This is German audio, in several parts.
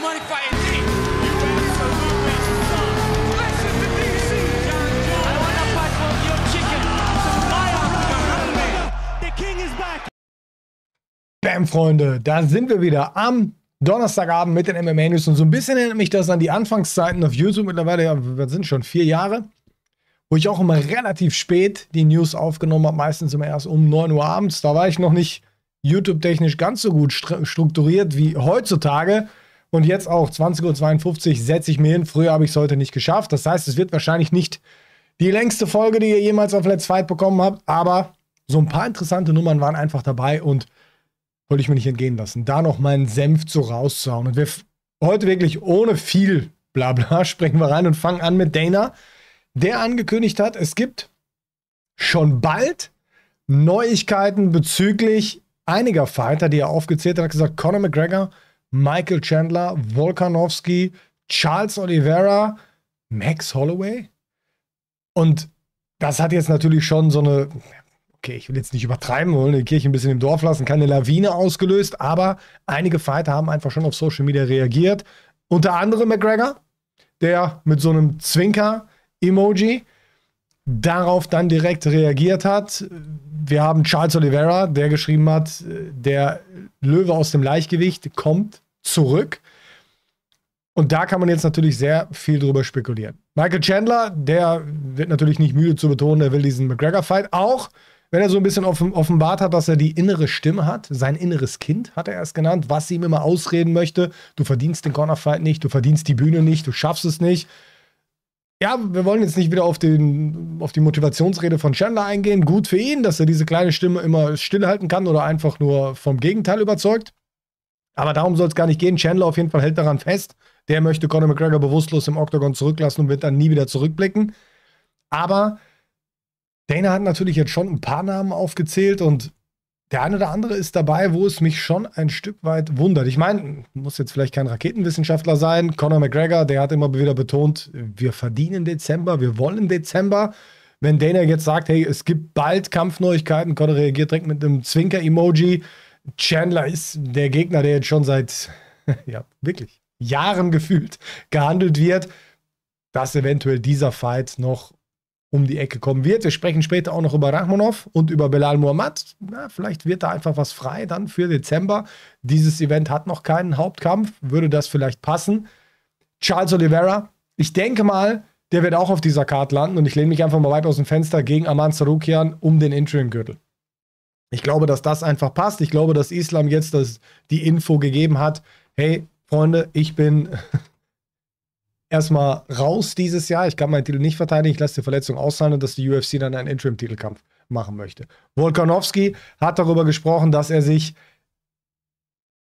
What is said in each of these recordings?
money fighting me. Bam, Freunde, da sind wir wieder am Donnerstagabend mit den MMA News und so ein bisschen erinnert mich das an die Anfangszeiten auf YouTube mittlerweile, ja, wir sind schon vier Jahre, wo ich auch immer relativ spät die News aufgenommen habe, meistens immer erst um 9 Uhr abends. Da war ich noch nicht YouTube-technisch ganz so gut strukturiert wie heutzutage. Und jetzt auch 20.52 Uhr setze ich mir hin. Früher habe ich es heute nicht geschafft. Das heißt, es wird wahrscheinlich nicht die längste Folge, die ihr jemals auf Let's Fight bekommen habt. Aber so ein paar interessante Nummern waren einfach dabei und wollte ich mir nicht entgehen lassen, da noch meinen Senf so rauszuhauen. Und wir heute wirklich ohne viel Blabla sprechen wir rein und fangen an mit Dana, der angekündigt hat, es gibt schon bald Neuigkeiten bezüglich einiger Fighter, die er aufgezählt hat. Er hat gesagt, Conor McGregor Michael Chandler, Volkanovski, Charles Oliveira, Max Holloway. Und das hat jetzt natürlich schon so eine, okay, ich will jetzt nicht übertreiben, wollen die Kirche ein bisschen im Dorf lassen, keine Lawine ausgelöst, aber einige Fighter haben einfach schon auf Social Media reagiert. Unter anderem McGregor, der mit so einem Zwinker-Emoji darauf dann direkt reagiert hat. Wir haben Charles Oliveira, der geschrieben hat, äh, der Löwe aus dem Leichtgewicht kommt zurück. Und da kann man jetzt natürlich sehr viel drüber spekulieren. Michael Chandler, der wird natürlich nicht müde zu betonen, er will diesen McGregor-Fight. Auch wenn er so ein bisschen offen, offenbart hat, dass er die innere Stimme hat, sein inneres Kind hat er es genannt, was ihm immer ausreden möchte. Du verdienst den Corner-Fight nicht, du verdienst die Bühne nicht, du schaffst es nicht. Ja, wir wollen jetzt nicht wieder auf, den, auf die Motivationsrede von Chandler eingehen. Gut für ihn, dass er diese kleine Stimme immer stillhalten kann oder einfach nur vom Gegenteil überzeugt. Aber darum soll es gar nicht gehen. Chandler auf jeden Fall hält daran fest. Der möchte Conor McGregor bewusstlos im Octagon zurücklassen und wird dann nie wieder zurückblicken. Aber Dana hat natürlich jetzt schon ein paar Namen aufgezählt und der eine oder andere ist dabei, wo es mich schon ein Stück weit wundert. Ich meine, muss jetzt vielleicht kein Raketenwissenschaftler sein. Conor McGregor, der hat immer wieder betont, wir verdienen Dezember, wir wollen Dezember. Wenn Dana jetzt sagt, hey, es gibt bald Kampfneuigkeiten, Conor reagiert direkt mit einem Zwinker-Emoji. Chandler ist der Gegner, der jetzt schon seit, ja, wirklich Jahren gefühlt gehandelt wird, dass eventuell dieser Fight noch um die Ecke kommen wird. Wir sprechen später auch noch über Rachmanov und über Belal Muhammad. Na, vielleicht wird da einfach was frei dann für Dezember. Dieses Event hat noch keinen Hauptkampf. Würde das vielleicht passen? Charles Oliveira, ich denke mal, der wird auch auf dieser Karte landen und ich lehne mich einfach mal weit aus dem Fenster gegen Aman Sarukian um den Interim-Gürtel ich glaube, dass das einfach passt. Ich glaube, dass Islam jetzt das, die Info gegeben hat, hey, Freunde, ich bin erstmal raus dieses Jahr. Ich kann meinen Titel nicht verteidigen. Ich lasse die Verletzung auszahlen und dass die UFC dann einen Interim-Titelkampf machen möchte. Wolkanowski hat darüber gesprochen, dass er sich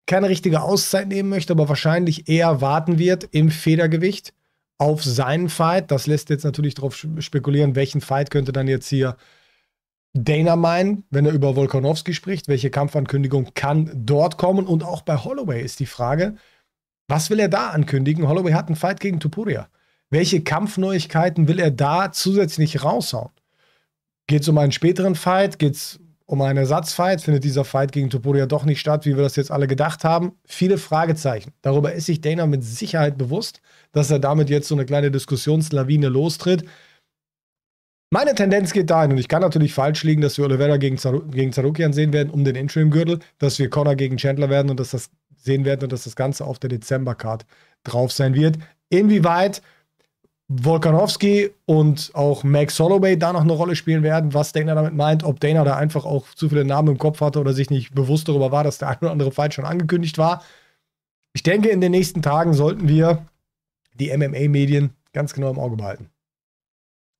keine richtige Auszeit nehmen möchte, aber wahrscheinlich eher warten wird im Federgewicht auf seinen Fight. Das lässt jetzt natürlich darauf spekulieren, welchen Fight könnte dann jetzt hier Dana meinen, wenn er über Volkanowski spricht, welche Kampfankündigung kann dort kommen? Und auch bei Holloway ist die Frage, was will er da ankündigen? Holloway hat einen Fight gegen Tupuria. Welche Kampfneuigkeiten will er da zusätzlich raushauen? Geht es um einen späteren Fight? Geht es um einen Ersatzfight? Findet dieser Fight gegen Tupuria doch nicht statt, wie wir das jetzt alle gedacht haben? Viele Fragezeichen. Darüber ist sich Dana mit Sicherheit bewusst, dass er damit jetzt so eine kleine Diskussionslawine lostritt. Meine Tendenz geht dahin, und ich kann natürlich falsch liegen, dass wir Oliveira gegen, Zarukian sehen werden um den Interim-Gürtel, dass wir Connor gegen Chandler werden und dass das sehen werden und dass das Ganze auf der Dezember-Card drauf sein wird. Inwieweit Volkanovski und auch Max Holloway da noch eine Rolle spielen werden, was Dana damit meint, ob Dana da einfach auch zu viele Namen im Kopf hatte oder sich nicht bewusst darüber war, dass der ein oder andere Fight schon angekündigt war. Ich denke, in den nächsten Tagen sollten wir die MMA-Medien ganz genau im Auge behalten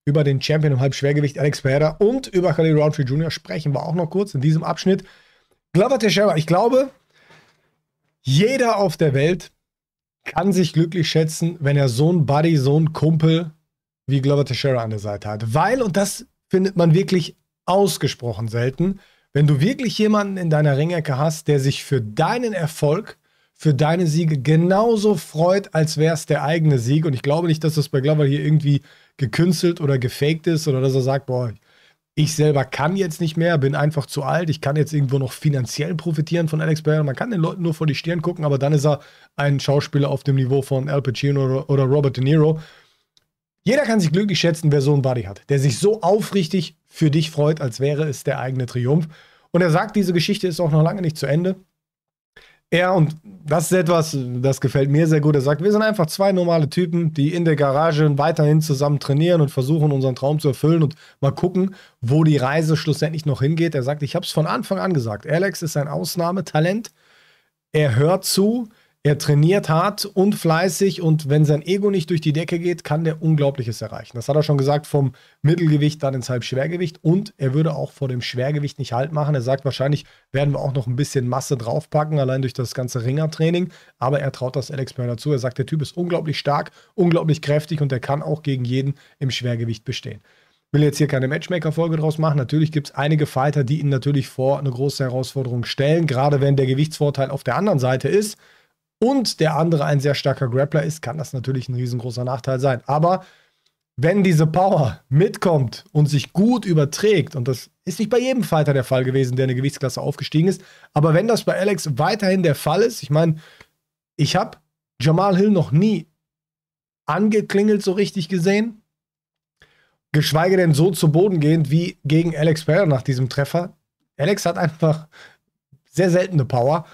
über den Champion im Halbschwergewicht Alex Pereira und über Khalil Roundtree Jr. sprechen wir auch noch kurz in diesem Abschnitt. Glover Teixeira, ich glaube, jeder auf der Welt kann sich glücklich schätzen, wenn er so einen Buddy, so einen Kumpel wie Glover Teixeira an der Seite hat. Weil, und das findet man wirklich ausgesprochen selten, wenn du wirklich jemanden in deiner Ringecke hast, der sich für deinen Erfolg, für deine Siege genauso freut, als wäre es der eigene Sieg. Und ich glaube nicht, dass das bei Glover hier irgendwie gekünstelt oder gefaked ist oder dass er sagt, boah, ich selber kann jetzt nicht mehr, bin einfach zu alt, ich kann jetzt irgendwo noch finanziell profitieren von Alex Pereira. Man kann den Leuten nur vor die Stirn gucken, aber dann ist er ein Schauspieler auf dem Niveau von Al Pacino oder Robert De Niro. Jeder kann sich glücklich schätzen, wer so einen Buddy hat, der sich so aufrichtig für dich freut, als wäre es der eigene Triumph. Und er sagt, diese Geschichte ist auch noch lange nicht zu Ende. Ja, und das ist etwas, das gefällt mir sehr gut. Er sagt, wir sind einfach zwei normale Typen, die in der Garage weiterhin zusammen trainieren und versuchen, unseren Traum zu erfüllen und mal gucken, wo die Reise schlussendlich noch hingeht. Er sagt, ich habe es von Anfang an gesagt, Alex ist ein Ausnahmetalent. Er hört zu, er trainiert hart und fleißig und wenn sein Ego nicht durch die Decke geht, kann der Unglaubliches erreichen. Das hat er schon gesagt, vom Mittelgewicht dann ins Halbschwergewicht und er würde auch vor dem Schwergewicht nicht Halt machen. Er sagt, wahrscheinlich werden wir auch noch ein bisschen Masse draufpacken, allein durch das ganze Ringertraining, aber er traut das Alex Mörder zu. Er sagt, der Typ ist unglaublich stark, unglaublich kräftig und er kann auch gegen jeden im Schwergewicht bestehen will jetzt hier keine Matchmaker-Folge draus machen. Natürlich gibt es einige Fighter, die ihn natürlich vor eine große Herausforderung stellen, gerade wenn der Gewichtsvorteil auf der anderen Seite ist und der andere ein sehr starker Grappler ist, kann das natürlich ein riesengroßer Nachteil sein. Aber wenn diese Power mitkommt und sich gut überträgt, und das ist nicht bei jedem Fighter der Fall gewesen, der eine Gewichtsklasse aufgestiegen ist, aber wenn das bei Alex weiterhin der Fall ist, ich meine, ich habe Jamal Hill noch nie angeklingelt so richtig gesehen, geschweige denn so zu Boden gehend wie gegen Alex Pereira nach diesem Treffer. Alex hat einfach sehr seltene Power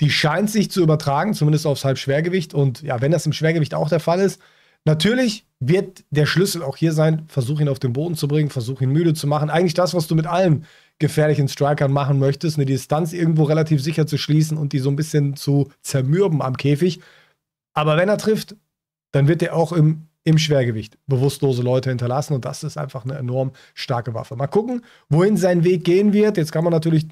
die scheint sich zu übertragen, zumindest aufs Halbschwergewicht. Und ja, wenn das im Schwergewicht auch der Fall ist, natürlich wird der Schlüssel auch hier sein, versuch ihn auf den Boden zu bringen, versuch ihn müde zu machen. Eigentlich das, was du mit allen gefährlichen Strikern machen möchtest, eine Distanz irgendwo relativ sicher zu schließen und die so ein bisschen zu zermürben am Käfig. Aber wenn er trifft, dann wird er auch im, im Schwergewicht bewusstlose Leute hinterlassen und das ist einfach eine enorm starke Waffe. Mal gucken, wohin sein Weg gehen wird. Jetzt kann man natürlich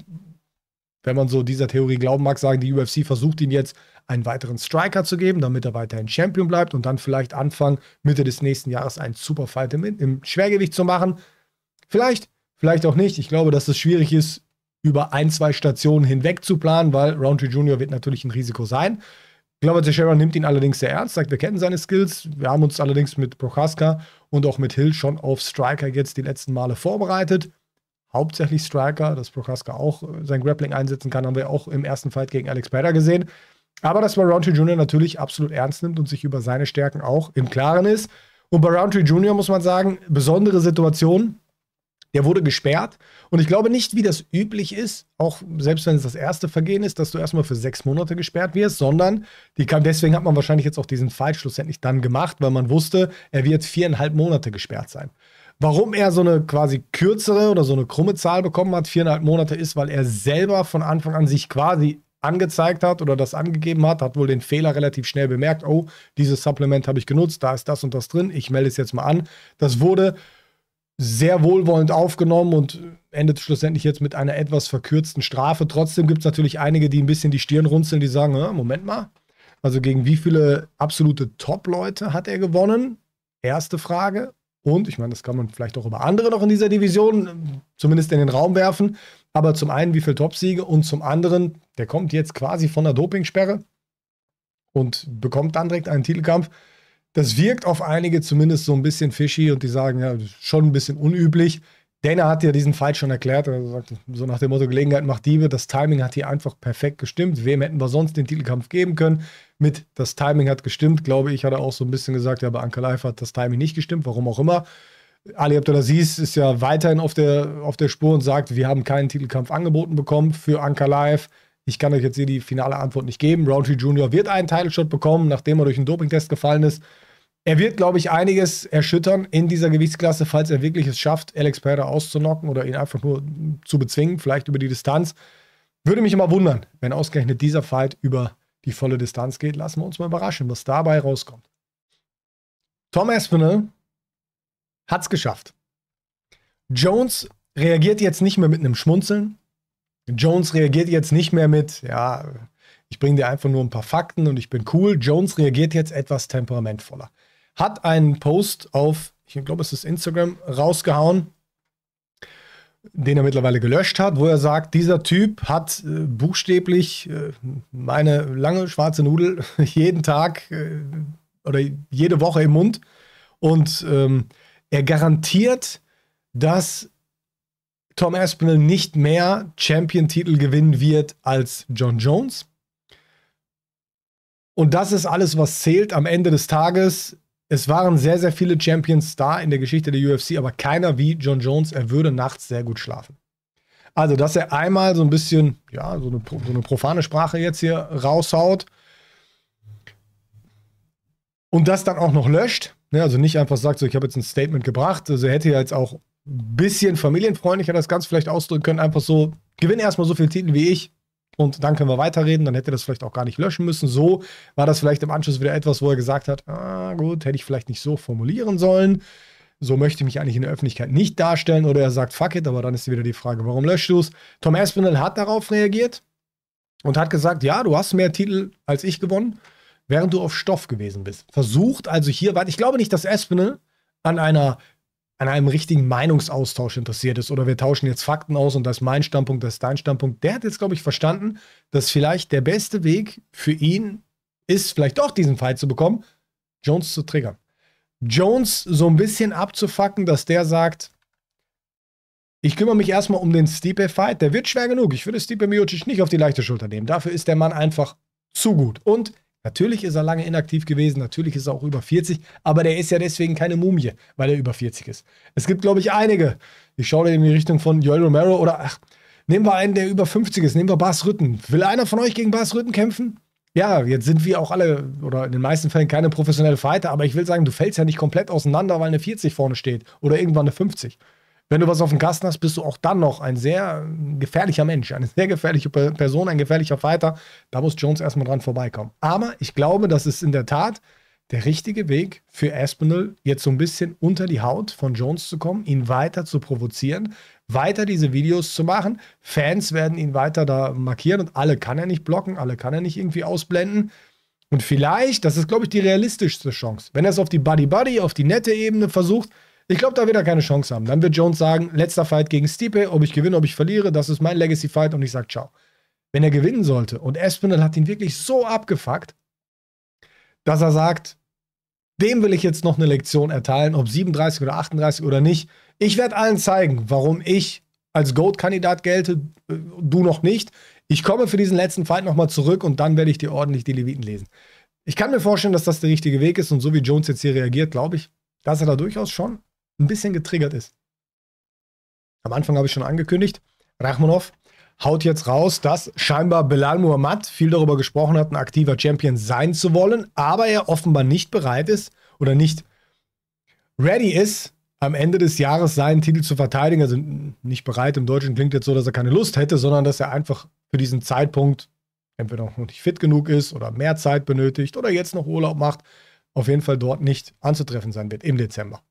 wenn man so dieser Theorie glauben mag, sagen, die UFC versucht ihn jetzt einen weiteren Striker zu geben, damit er weiterhin Champion bleibt und dann vielleicht Anfang, Mitte des nächsten Jahres einen Superfight im, im Schwergewicht zu machen. Vielleicht, vielleicht auch nicht. Ich glaube, dass es schwierig ist, über ein, zwei Stationen hinweg zu planen, weil Roundtree Jr. wird natürlich ein Risiko sein. Ich glaube, Teixeira nimmt ihn allerdings sehr ernst, sagt, wir kennen seine Skills. Wir haben uns allerdings mit Prochaska und auch mit Hill schon auf Striker jetzt die letzten Male vorbereitet hauptsächlich Striker, dass Prochaska auch sein Grappling einsetzen kann, haben wir auch im ersten Fight gegen Alex Pereira gesehen. Aber dass man Roundtree Jr. natürlich absolut ernst nimmt und sich über seine Stärken auch im Klaren ist. Und bei Roundtree Jr. muss man sagen, besondere Situation. Der wurde gesperrt. Und ich glaube nicht, wie das üblich ist, auch selbst wenn es das erste Vergehen ist, dass du erstmal für sechs Monate gesperrt wirst, sondern die kam, deswegen hat man wahrscheinlich jetzt auch diesen Fight schlussendlich dann gemacht, weil man wusste, er wird viereinhalb Monate gesperrt sein. Warum er so eine quasi kürzere oder so eine krumme Zahl bekommen hat, viereinhalb Monate, ist, weil er selber von Anfang an sich quasi angezeigt hat oder das angegeben hat, hat wohl den Fehler relativ schnell bemerkt, oh, dieses Supplement habe ich genutzt, da ist das und das drin, ich melde es jetzt mal an. Das wurde sehr wohlwollend aufgenommen und endet schlussendlich jetzt mit einer etwas verkürzten Strafe. Trotzdem gibt es natürlich einige, die ein bisschen die Stirn runzeln, die sagen, äh, Moment mal, also gegen wie viele absolute Top-Leute hat er gewonnen? Erste Frage. Und ich meine, das kann man vielleicht auch über andere noch in dieser Division äh, zumindest in den Raum werfen. Aber zum einen, wie viele Topsiege und zum anderen, der kommt jetzt quasi von der Dopingsperre und bekommt dann direkt einen Titelkampf. Das wirkt auf einige zumindest so ein bisschen fishy und die sagen ja, schon ein bisschen unüblich. Dana hat ja diesen Fall schon erklärt, er also sagt, so nach dem Motto Gelegenheit macht Diebe, das Timing hat hier einfach perfekt gestimmt. Wem hätten wir sonst den Titelkampf geben können? Mit das Timing hat gestimmt, glaube ich, hat er auch so ein bisschen gesagt, ja, bei Anker Life hat das Timing nicht gestimmt, warum auch immer. Ali Abdulaziz ist ja weiterhin auf der, auf der Spur und sagt, wir haben keinen Titelkampf angeboten bekommen für Anker Live. Ich kann euch jetzt hier die finale Antwort nicht geben. Roundtree Jr. wird einen Title-Shot bekommen, nachdem er durch einen Dopingtest gefallen ist. Er wird, glaube ich, einiges erschüttern in dieser Gewichtsklasse, falls er wirklich es schafft, Alex Pereira auszunocken oder ihn einfach nur zu bezwingen, vielleicht über die Distanz. Würde mich immer wundern, wenn ausgerechnet dieser Fight über die volle Distanz geht. Lassen wir uns mal überraschen, was dabei rauskommt. Tom Aspinall hat es geschafft. Jones reagiert jetzt nicht mehr mit einem Schmunzeln. Jones reagiert jetzt nicht mehr mit, ja, ich bringe dir einfach nur ein paar Fakten und ich bin cool. Jones reagiert jetzt etwas temperamentvoller hat einen Post auf, ich glaube, es ist Instagram, rausgehauen, den er mittlerweile gelöscht hat, wo er sagt, dieser Typ hat äh, buchstäblich äh, meine lange schwarze Nudel jeden Tag äh, oder jede Woche im Mund und ähm, er garantiert, dass Tom Aspinall nicht mehr Champion-Titel gewinnen wird als John Jones. Und das ist alles, was zählt am Ende des Tages. Es waren sehr, sehr viele Champions da in der Geschichte der UFC, aber keiner wie John Jones. Er würde nachts sehr gut schlafen. Also, dass er einmal so ein bisschen, ja, so eine, so eine profane Sprache jetzt hier raushaut und das dann auch noch löscht. Ne? Also nicht einfach sagt, so, ich habe jetzt ein Statement gebracht. Also, er hätte ja jetzt auch ein bisschen familienfreundlicher das Ganze vielleicht ausdrücken können. Einfach so, gewinne erstmal so viele Titel wie ich, und dann können wir weiterreden. Dann hätte er das vielleicht auch gar nicht löschen müssen. So war das vielleicht im Anschluss wieder etwas, wo er gesagt hat, ah gut, hätte ich vielleicht nicht so formulieren sollen. So möchte ich mich eigentlich in der Öffentlichkeit nicht darstellen. Oder er sagt, fuck it, aber dann ist wieder die Frage, warum löscht du es? Tom Aspinall hat darauf reagiert und hat gesagt, ja, du hast mehr Titel als ich gewonnen, während du auf Stoff gewesen bist. Versucht also hier, weil ich glaube nicht, dass Aspinall an einer an einem richtigen Meinungsaustausch interessiert ist oder wir tauschen jetzt Fakten aus und das ist mein Standpunkt, das ist dein Standpunkt, der hat jetzt, glaube ich, verstanden, dass vielleicht der beste Weg für ihn ist, vielleicht doch diesen Fight zu bekommen, Jones zu triggern. Jones so ein bisschen abzufacken, dass der sagt, ich kümmere mich erstmal um den Stipe-Fight, der wird schwer genug. Ich würde Stipe Miocic nicht auf die leichte Schulter nehmen. Dafür ist der Mann einfach zu gut. Und Natürlich ist er lange inaktiv gewesen, natürlich ist er auch über 40, aber der ist ja deswegen keine Mumie, weil er über 40 ist. Es gibt, glaube ich, einige. Ich schaue in die Richtung von Joel Romero oder ach, nehmen wir einen, der über 50 ist, nehmen wir Bas Rütten. Will einer von euch gegen Bas Rütten kämpfen? Ja, jetzt sind wir auch alle oder in den meisten Fällen keine professionellen Fighter, aber ich will sagen, du fällst ja nicht komplett auseinander, weil eine 40 vorne steht oder irgendwann eine 50. Wenn du was auf dem Kasten hast, bist du auch dann noch ein sehr gefährlicher Mensch, eine sehr gefährliche Person, ein gefährlicher Fighter. Da muss Jones erstmal dran vorbeikommen. Aber ich glaube, das ist in der Tat der richtige Weg für Aspinall, jetzt so ein bisschen unter die Haut von Jones zu kommen, ihn weiter zu provozieren, weiter diese Videos zu machen. Fans werden ihn weiter da markieren und alle kann er nicht blocken, alle kann er nicht irgendwie ausblenden. Und vielleicht, das ist, glaube ich, die realistischste Chance, wenn er es auf die Buddy-Buddy, auf die nette Ebene versucht, ich glaube, da wird er keine Chance haben. Dann wird Jones sagen, letzter Fight gegen Stipe, ob ich gewinne, ob ich verliere, das ist mein Legacy-Fight und ich sage ciao. Wenn er gewinnen sollte und Espinel hat ihn wirklich so abgefuckt, dass er sagt, dem will ich jetzt noch eine Lektion erteilen, ob 37 oder 38 oder nicht. Ich werde allen zeigen, warum ich als Goat-Kandidat gelte, äh, du noch nicht. Ich komme für diesen letzten Fight nochmal zurück und dann werde ich dir ordentlich die Leviten lesen. Ich kann mir vorstellen, dass das der richtige Weg ist und so wie Jones jetzt hier reagiert, glaube ich, dass er da durchaus schon ein bisschen getriggert ist. Am Anfang habe ich schon angekündigt, Rachmanov haut jetzt raus, dass scheinbar Belal Muhammad viel darüber gesprochen hat, ein aktiver Champion sein zu wollen, aber er offenbar nicht bereit ist oder nicht ready ist, am Ende des Jahres seinen Titel zu verteidigen. Also nicht bereit im Deutschen klingt jetzt so, dass er keine Lust hätte, sondern dass er einfach für diesen Zeitpunkt entweder noch nicht fit genug ist oder mehr Zeit benötigt oder jetzt noch Urlaub macht, auf jeden Fall dort nicht anzutreffen sein wird im Dezember.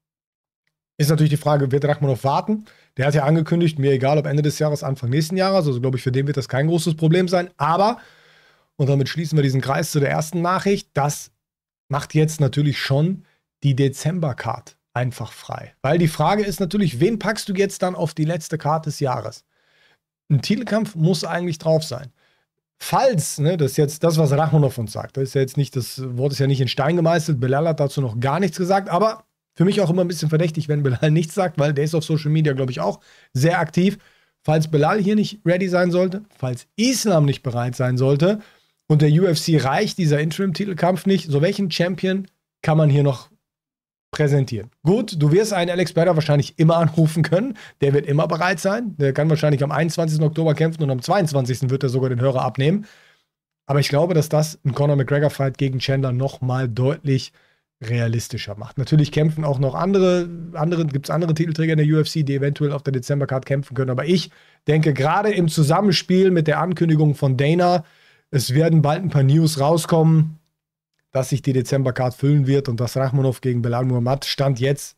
Ist natürlich die Frage, wird Rachmanow warten? Der hat ja angekündigt, mir egal, ob Ende des Jahres, Anfang nächsten Jahres. Also glaube ich, für den wird das kein großes Problem sein. Aber, und damit schließen wir diesen Kreis zu der ersten Nachricht, das macht jetzt natürlich schon die Dezember-Card einfach frei. Weil die Frage ist natürlich, wen packst du jetzt dann auf die letzte Card des Jahres? Ein Titelkampf muss eigentlich drauf sein. Falls, ne, das ist jetzt das, was Rachmanow uns sagt, das ist ja jetzt nicht, das Wort ist ja nicht in Stein gemeißelt, Belal hat dazu noch gar nichts gesagt, aber für mich auch immer ein bisschen verdächtig, wenn Bilal nichts sagt, weil der ist auf Social Media, glaube ich, auch sehr aktiv. Falls Bilal hier nicht ready sein sollte, falls Islam nicht bereit sein sollte und der UFC reicht dieser Interim-Titelkampf nicht, so welchen Champion kann man hier noch präsentieren. Gut, du wirst einen Alex Bader wahrscheinlich immer anrufen können. Der wird immer bereit sein. Der kann wahrscheinlich am 21. Oktober kämpfen und am 22. wird er sogar den Hörer abnehmen. Aber ich glaube, dass das ein Conor McGregor-Fight gegen Chandler nochmal deutlich realistischer macht. Natürlich kämpfen auch noch andere, andere gibt es andere Titelträger in der UFC, die eventuell auf der Dezember-Card kämpfen können. Aber ich denke, gerade im Zusammenspiel mit der Ankündigung von Dana, es werden bald ein paar News rauskommen, dass sich die Dezember-Card füllen wird und dass Rachmanow gegen Belal Muhammad Stand jetzt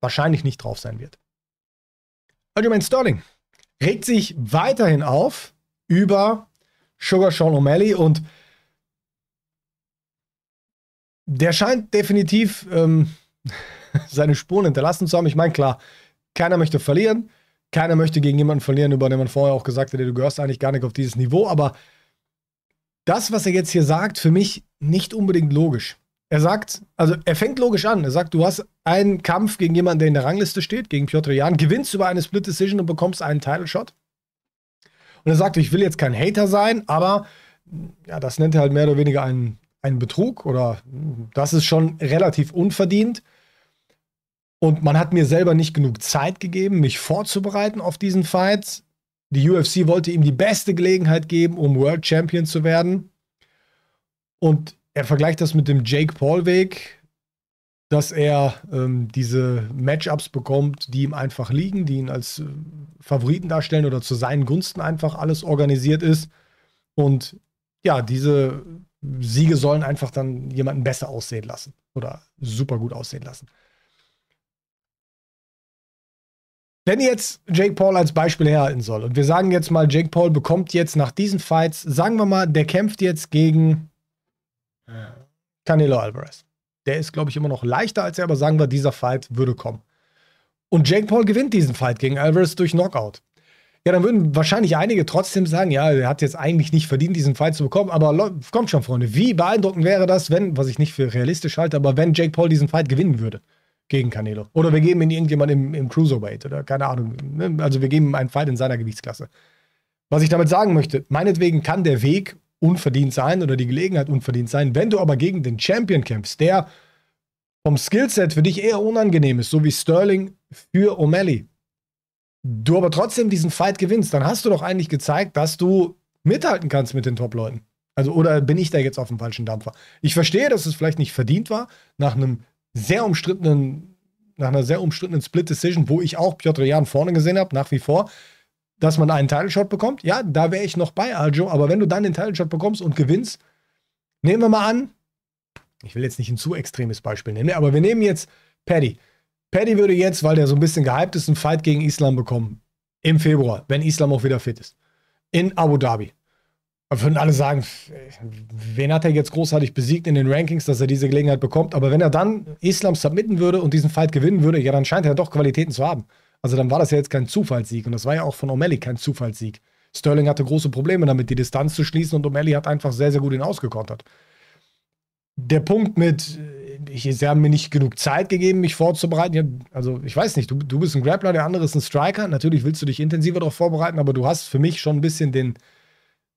wahrscheinlich nicht drauf sein wird. Benjamin Sterling regt sich weiterhin auf über Sugar Sean O'Malley und der scheint definitiv ähm, seine Spuren hinterlassen zu haben. Ich meine, klar, keiner möchte verlieren. Keiner möchte gegen jemanden verlieren, über den man vorher auch gesagt hätte, du gehörst eigentlich gar nicht auf dieses Niveau. Aber das, was er jetzt hier sagt, für mich nicht unbedingt logisch. Er sagt, also er fängt logisch an. Er sagt, du hast einen Kampf gegen jemanden, der in der Rangliste steht, gegen Piotr Jan, gewinnst über eine Split Decision und bekommst einen Title Shot. Und er sagt, ich will jetzt kein Hater sein, aber ja, das nennt er halt mehr oder weniger einen ein Betrug oder das ist schon relativ unverdient. Und man hat mir selber nicht genug Zeit gegeben, mich vorzubereiten auf diesen Fight. Die UFC wollte ihm die beste Gelegenheit geben, um World Champion zu werden. Und er vergleicht das mit dem Jake Paul-Weg, dass er ähm, diese Matchups bekommt, die ihm einfach liegen, die ihn als äh, Favoriten darstellen oder zu seinen Gunsten einfach alles organisiert ist. Und ja, diese Siege sollen einfach dann jemanden besser aussehen lassen oder super gut aussehen lassen. Wenn jetzt Jake Paul als Beispiel herhalten soll und wir sagen jetzt mal, Jake Paul bekommt jetzt nach diesen Fights, sagen wir mal, der kämpft jetzt gegen Canelo Alvarez. Der ist, glaube ich, immer noch leichter als er, aber sagen wir, dieser Fight würde kommen. Und Jake Paul gewinnt diesen Fight gegen Alvarez durch Knockout ja, dann würden wahrscheinlich einige trotzdem sagen, ja, er hat jetzt eigentlich nicht verdient, diesen Fight zu bekommen, aber kommt schon, Freunde, wie beeindruckend wäre das, wenn, was ich nicht für realistisch halte, aber wenn Jake Paul diesen Fight gewinnen würde gegen Canelo. Oder wir mhm. geben ihn irgendjemand im, im Cruiserweight oder keine Ahnung. Ne? Also wir geben ihm einen Fight in seiner Gewichtsklasse. Was ich damit sagen möchte, meinetwegen kann der Weg unverdient sein oder die Gelegenheit unverdient sein. Wenn du aber gegen den Champion kämpfst, der vom Skillset für dich eher unangenehm ist, so wie Sterling für O'Malley, du aber trotzdem diesen Fight gewinnst, dann hast du doch eigentlich gezeigt, dass du mithalten kannst mit den Top-Leuten. Also, oder bin ich da jetzt auf dem falschen Dampfer? Ich verstehe, dass es vielleicht nicht verdient war, nach einem sehr umstrittenen, nach einer sehr umstrittenen Split-Decision, wo ich auch Piotr Jan vorne gesehen habe, nach wie vor, dass man einen Title-Shot bekommt. Ja, da wäre ich noch bei Aljo, aber wenn du dann den Title-Shot bekommst und gewinnst, nehmen wir mal an, ich will jetzt nicht ein zu extremes Beispiel nehmen, aber wir nehmen jetzt Paddy. Paddy würde jetzt, weil der so ein bisschen gehypt ist, einen Fight gegen Islam bekommen. Im Februar, wenn Islam auch wieder fit ist. In Abu Dhabi. Da würden alle sagen, wen hat er jetzt großartig besiegt in den Rankings, dass er diese Gelegenheit bekommt. Aber wenn er dann Islam submitten würde und diesen Fight gewinnen würde, ja, dann scheint er doch Qualitäten zu haben. Also dann war das ja jetzt kein Zufallssieg. Und das war ja auch von O'Malley kein Zufallssieg. Sterling hatte große Probleme damit, die Distanz zu schließen und O'Malley hat einfach sehr, sehr gut ihn ausgekontert. Der Punkt mit äh, ich, sie haben mir nicht genug Zeit gegeben, mich vorzubereiten. Ich hab, also ich weiß nicht, du, du bist ein Grappler, der andere ist ein Striker. Natürlich willst du dich intensiver darauf vorbereiten, aber du hast für mich schon ein bisschen den,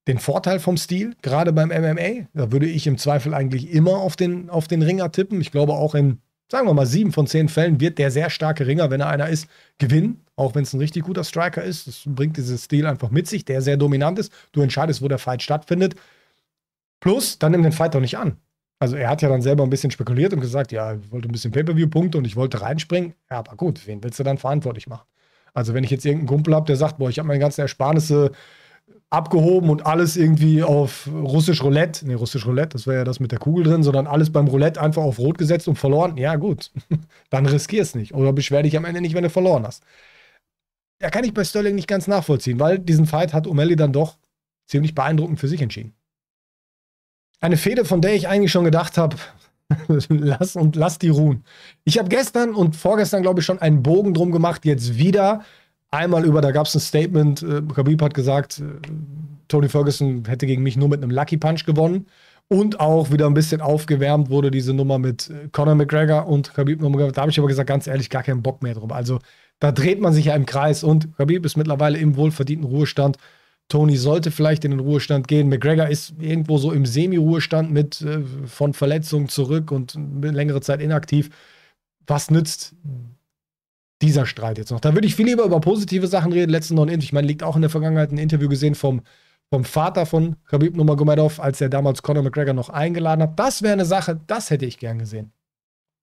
den Vorteil vom Stil, gerade beim MMA. Da würde ich im Zweifel eigentlich immer auf den, auf den Ringer tippen. Ich glaube auch in, sagen wir mal, sieben von zehn Fällen wird der sehr starke Ringer, wenn er einer ist, gewinnen. Auch wenn es ein richtig guter Striker ist. Das bringt diesen Stil einfach mit sich, der sehr dominant ist. Du entscheidest, wo der Fight stattfindet. Plus, dann nimm den Fight doch nicht an. Also er hat ja dann selber ein bisschen spekuliert und gesagt, ja, ich wollte ein bisschen Pay-Per-View-Punkte und ich wollte reinspringen. Ja, aber gut, wen willst du dann verantwortlich machen? Also wenn ich jetzt irgendeinen Kumpel habe, der sagt, boah, ich habe meine ganzen Ersparnisse abgehoben und alles irgendwie auf russisch Roulette, nee, russisch Roulette, das wäre ja das mit der Kugel drin, sondern alles beim Roulette einfach auf rot gesetzt und verloren. Ja, gut, dann riskier es nicht. Oder beschwer dich am Ende nicht, wenn du verloren hast. Ja, kann ich bei Sterling nicht ganz nachvollziehen, weil diesen Fight hat O'Malley dann doch ziemlich beeindruckend für sich entschieden. Eine Fehde, von der ich eigentlich schon gedacht habe, lass und lass die ruhen. Ich habe gestern und vorgestern, glaube ich, schon einen Bogen drum gemacht, jetzt wieder. Einmal über, da gab es ein Statement, äh, Khabib hat gesagt, äh, Tony Ferguson hätte gegen mich nur mit einem Lucky Punch gewonnen. Und auch wieder ein bisschen aufgewärmt wurde diese Nummer mit äh, Conor McGregor und Khabib Nurmagomedov. Da habe ich aber gesagt, ganz ehrlich, gar keinen Bock mehr drum. Also da dreht man sich ja im Kreis und Khabib ist mittlerweile im wohlverdienten Ruhestand. Tony sollte vielleicht in den Ruhestand gehen. McGregor ist irgendwo so im Semi-Ruhestand mit äh, von Verletzungen zurück und längere Zeit inaktiv. Was nützt dieser Streit jetzt noch? Da würde ich viel lieber über positive Sachen reden. Letzten noch ein Ich meine, liegt auch in der Vergangenheit ein Interview gesehen vom, vom Vater von Khabib Nurmagomedov, als er damals Conor McGregor noch eingeladen hat. Das wäre eine Sache, das hätte ich gern gesehen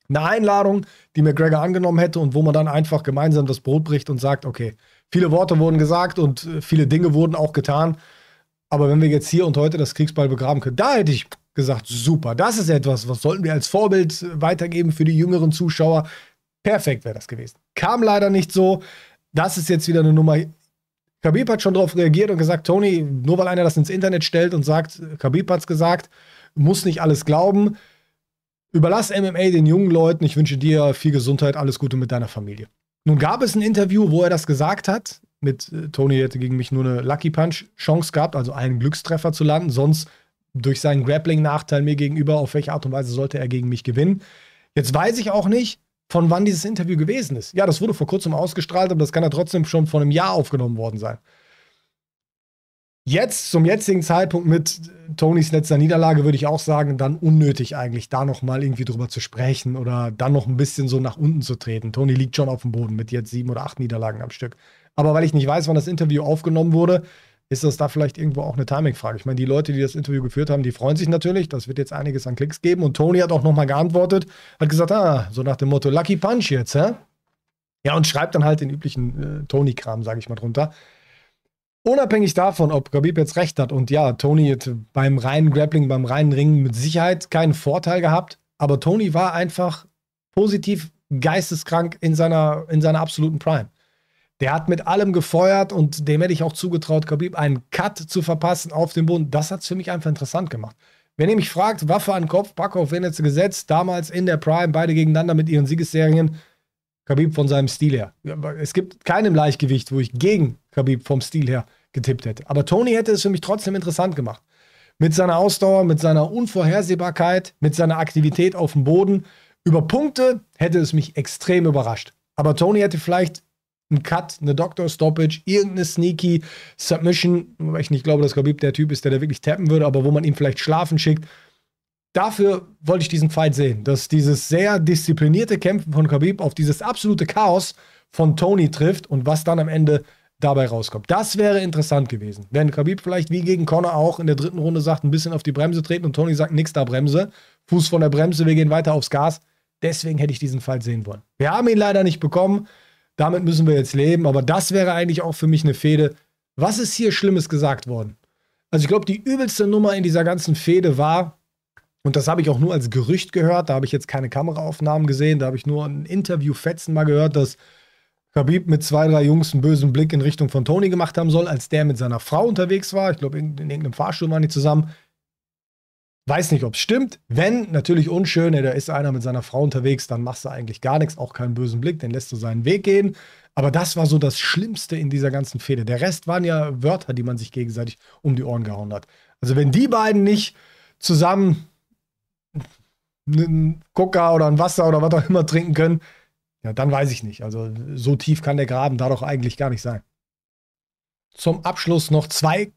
eine Einladung, die McGregor angenommen hätte und wo man dann einfach gemeinsam das Brot bricht und sagt, okay, viele Worte wurden gesagt und äh, viele Dinge wurden auch getan. Aber wenn wir jetzt hier und heute das Kriegsball begraben können, da hätte ich gesagt, super, das ist etwas, was sollten wir als Vorbild äh, weitergeben für die jüngeren Zuschauer. Perfekt wäre das gewesen. Kam leider nicht so. Das ist jetzt wieder eine Nummer. Khabib hat schon darauf reagiert und gesagt, Tony, nur weil einer das ins Internet stellt und sagt, äh, Khabib es gesagt, muss nicht alles glauben. Überlass MMA den jungen Leuten. Ich wünsche dir viel Gesundheit, alles Gute mit deiner Familie. Nun gab es ein Interview, wo er das gesagt hat. Mit äh, Tony hätte gegen mich nur eine Lucky Punch Chance gehabt, also einen Glückstreffer zu landen. Sonst durch seinen Grappling-Nachteil mir gegenüber, auf welche Art und Weise sollte er gegen mich gewinnen. Jetzt weiß ich auch nicht, von wann dieses Interview gewesen ist. Ja, das wurde vor kurzem ausgestrahlt, aber das kann ja trotzdem schon vor einem Jahr aufgenommen worden sein jetzt, zum jetzigen Zeitpunkt mit Tonys letzter Niederlage, würde ich auch sagen, dann unnötig eigentlich, da nochmal irgendwie drüber zu sprechen oder dann noch ein bisschen so nach unten zu treten. Tony liegt schon auf dem Boden mit jetzt sieben oder acht Niederlagen am Stück. Aber weil ich nicht weiß, wann das Interview aufgenommen wurde, ist das da vielleicht irgendwo auch eine Timing-Frage? Ich meine, die Leute, die das Interview geführt haben, die freuen sich natürlich. Das wird jetzt einiges an Klicks geben. Und Tony hat auch nochmal geantwortet, hat gesagt, ah, so nach dem Motto, Lucky Punch jetzt, hä? Ja, und schreibt dann halt den üblichen äh, Tony-Kram, sage ich mal, drunter unabhängig davon, ob Khabib jetzt recht hat und ja, Tony hat beim reinen Grappling, beim reinen Ringen mit Sicherheit keinen Vorteil gehabt, aber Tony war einfach positiv geisteskrank in seiner, in seiner absoluten Prime. Der hat mit allem gefeuert und dem hätte ich auch zugetraut, Khabib einen Cut zu verpassen auf dem Boden. Das hat es für mich einfach interessant gemacht. Wenn ihr mich fragt, Waffe an Kopf, Pack auf wen gesetzt, damals in der Prime, beide gegeneinander mit ihren Siegesserien, Khabib von seinem Stil her. Es gibt keinem Leichtgewicht, wo ich gegen Khabib vom Stil her getippt hätte. Aber Tony hätte es für mich trotzdem interessant gemacht. Mit seiner Ausdauer, mit seiner Unvorhersehbarkeit, mit seiner Aktivität auf dem Boden. Über Punkte hätte es mich extrem überrascht. Aber Tony hätte vielleicht einen Cut, eine Doctor Stoppage, irgendeine sneaky Submission, weil ich nicht glaube, dass Khabib der Typ ist, der da wirklich tappen würde, aber wo man ihn vielleicht schlafen schickt. Dafür wollte ich diesen Fight sehen, dass dieses sehr disziplinierte Kämpfen von Khabib auf dieses absolute Chaos von Tony trifft und was dann am Ende dabei rauskommt. Das wäre interessant gewesen. Wenn Khabib vielleicht wie gegen Connor auch in der dritten Runde sagt, ein bisschen auf die Bremse treten und Tony sagt, nix da Bremse, Fuß von der Bremse, wir gehen weiter aufs Gas. Deswegen hätte ich diesen Fall sehen wollen. Wir haben ihn leider nicht bekommen. Damit müssen wir jetzt leben. Aber das wäre eigentlich auch für mich eine Fehde. Was ist hier Schlimmes gesagt worden? Also ich glaube, die übelste Nummer in dieser ganzen Fehde war, und das habe ich auch nur als Gerücht gehört, da habe ich jetzt keine Kameraaufnahmen gesehen, da habe ich nur ein Interview Fetzen mal gehört, dass Khabib mit zwei, drei Jungs einen bösen Blick in Richtung von Tony gemacht haben soll, als der mit seiner Frau unterwegs war. Ich glaube, in, in irgendeinem Fahrstuhl waren die zusammen. Weiß nicht, ob es stimmt. Wenn, natürlich unschön, ey, da ist einer mit seiner Frau unterwegs, dann machst du eigentlich gar nichts, auch keinen bösen Blick, den lässt du seinen Weg gehen. Aber das war so das Schlimmste in dieser ganzen Fehde. Der Rest waren ja Wörter, die man sich gegenseitig um die Ohren gehauen hat. Also wenn die beiden nicht zusammen einen Coca oder ein Wasser oder was auch immer trinken können, ja, dann weiß ich nicht. Also so tief kann der Graben da doch eigentlich gar nicht sein. Zum Abschluss noch zwei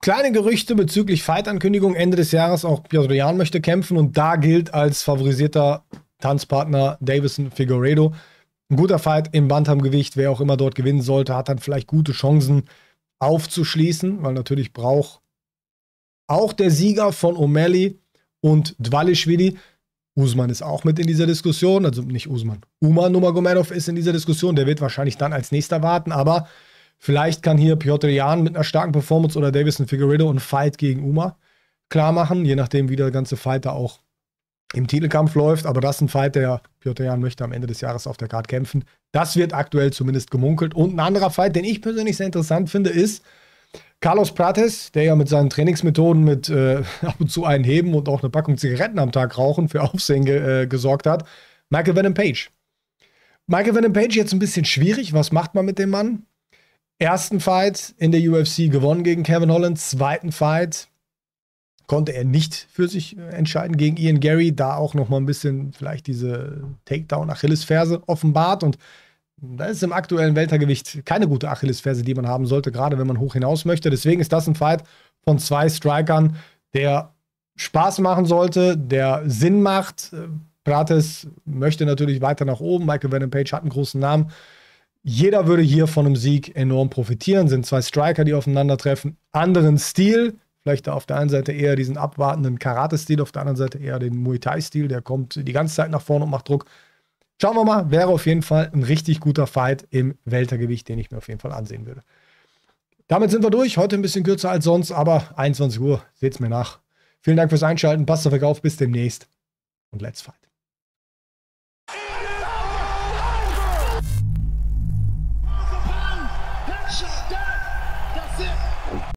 kleine Gerüchte bezüglich Fight-Ankündigung Ende des Jahres. Auch Piotr Jan möchte kämpfen und da gilt als favorisierter Tanzpartner Davison Figueredo. Ein guter Fight im Bantamgewicht, wer auch immer dort gewinnen sollte, hat dann vielleicht gute Chancen aufzuschließen, weil natürlich braucht auch der Sieger von O'Malley und Dwalischwili Usman ist auch mit in dieser Diskussion, also nicht Usman. Uman Numagomedov ist in dieser Diskussion, der wird wahrscheinlich dann als nächster warten, aber vielleicht kann hier Piotr Jan mit einer starken Performance oder Davison Figueredo einen Fight gegen Uma klar machen, je nachdem, wie der ganze Fight da auch im Titelkampf läuft. Aber das ist ein Fight, der Piotr Jan möchte am Ende des Jahres auf der Karte kämpfen. Das wird aktuell zumindest gemunkelt. Und ein anderer Fight, den ich persönlich sehr interessant finde, ist Carlos Prates, der ja mit seinen Trainingsmethoden mit äh, ab und zu einheben und auch eine Packung Zigaretten am Tag rauchen für Aufsehen ge äh, gesorgt hat. Michael Venom Page. Michael Venom Page jetzt ein bisschen schwierig. Was macht man mit dem Mann? Ersten Fight in der UFC gewonnen gegen Kevin Holland. Zweiten Fight konnte er nicht für sich äh, entscheiden gegen Ian Gary. Da auch nochmal ein bisschen vielleicht diese Takedown-Achillesferse offenbart und das ist im aktuellen Weltergewicht keine gute Achillesferse, die man haben sollte, gerade wenn man hoch hinaus möchte. Deswegen ist das ein Fight von zwei Strikern, der Spaß machen sollte, der Sinn macht. Prates möchte natürlich weiter nach oben. Michael Venom Page hat einen großen Namen. Jeder würde hier von einem Sieg enorm profitieren. Sind zwei Striker, die aufeinandertreffen. Anderen Stil. Vielleicht auf der einen Seite eher diesen abwartenden Karate-Stil, auf der anderen Seite eher den Muay Thai-Stil. Der kommt die ganze Zeit nach vorne und macht Druck. Schauen wir mal, wäre auf jeden Fall ein richtig guter Fight im Weltergewicht, den ich mir auf jeden Fall ansehen würde. Damit sind wir durch. Heute ein bisschen kürzer als sonst, aber 21 Uhr, seht's mir nach. Vielen Dank fürs Einschalten. Passt auf euch auf. Bis demnächst und let's fight. Shut